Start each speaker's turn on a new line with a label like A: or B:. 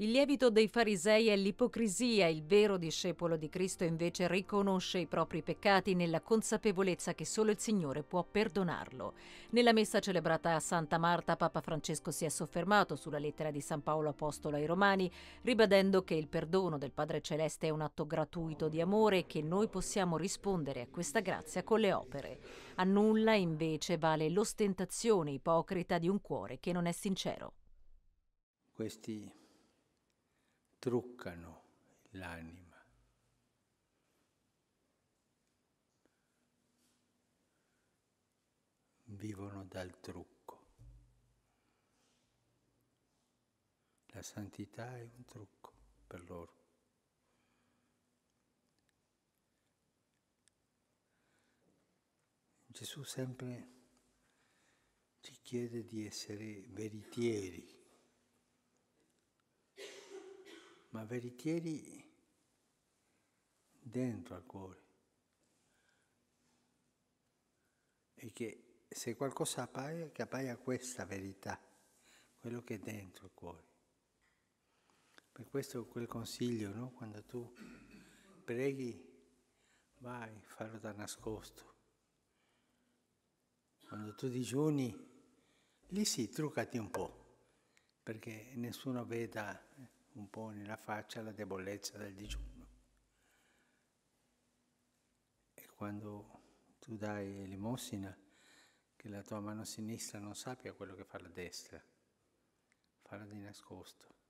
A: Il lievito dei farisei è l'ipocrisia, il vero discepolo di Cristo invece riconosce i propri peccati nella consapevolezza che solo il Signore può perdonarlo. Nella messa celebrata a Santa Marta Papa Francesco si è soffermato sulla lettera di San Paolo Apostolo ai Romani, ribadendo che il perdono del Padre Celeste è un atto gratuito di amore e che noi possiamo rispondere a questa grazia con le opere. A nulla invece vale l'ostentazione ipocrita di un cuore che non è sincero.
B: Questi truccano l'anima. Vivono dal trucco. La santità è un trucco per loro. Gesù sempre ci chiede di essere veritieri ma veritieri dentro al cuore. E che se qualcosa appaia, che appaia questa verità, quello che è dentro il cuore. Per questo quel consiglio, no? quando tu preghi, vai, fallo da nascosto. Quando tu digiuni, lì sì, truccati un po', perché nessuno veda eh, un po' nella faccia la debolezza del digiuno. E quando tu dai elemosina, che la tua mano sinistra non sappia quello che fa la destra, farà di nascosto.